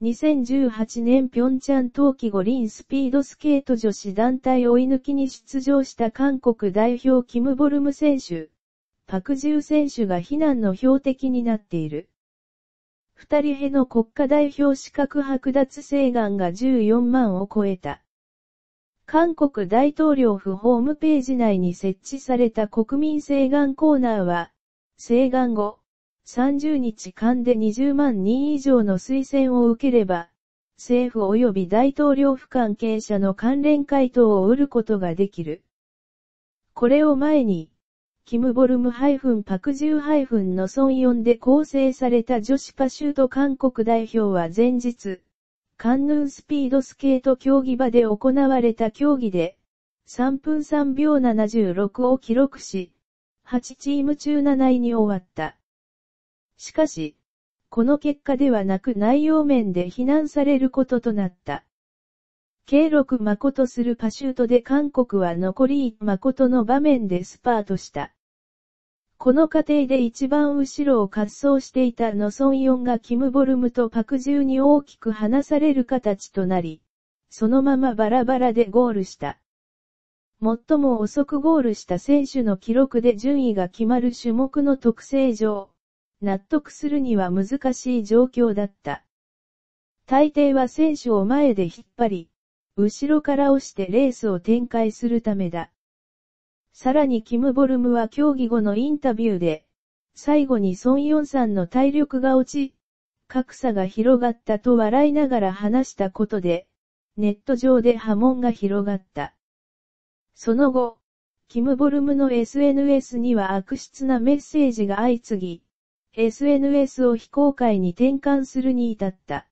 2018年平昌冬季五輪スピードスケート女子団体追い抜きに出場した韓国代表キム・ボルム選手、パク・ジュ選手が非難の標的になっている。二人への国家代表資格剥奪請願が14万を超えた。韓国大統領府ホームページ内に設置された国民請願コーナーは、請願後、30日間で20万人以上の推薦を受ければ、政府及び大統領府関係者の関連回答を得ることができる。これを前に、キム・ボルム・パク・ジュのソン・ヨンで構成された女子パシュート韓国代表は前日、カンヌンスピードスケート競技場で行われた競技で、3分3秒76を記録し、8チーム中7位に終わった。しかし、この結果ではなく内容面で非難されることとなった。計6誠するパシュートで韓国は残り1誠の場面でスパートした。この過程で一番後ろを滑走していたノソンンがキム・ボルムとパク・ジュに大きく離される形となり、そのままバラバラでゴールした。最も遅くゴールした選手の記録で順位が決まる種目の特性上、納得するには難しい状況だった。大抵は選手を前で引っ張り、後ろから押してレースを展開するためだ。さらにキム・ボルムは競技後のインタビューで、最後にソン・ヨンさんの体力が落ち、格差が広がったと笑いながら話したことで、ネット上で波紋が広がった。その後、キム・ボルムの SNS には悪質なメッセージが相次ぎ、SNS を非公開に転換するに至った。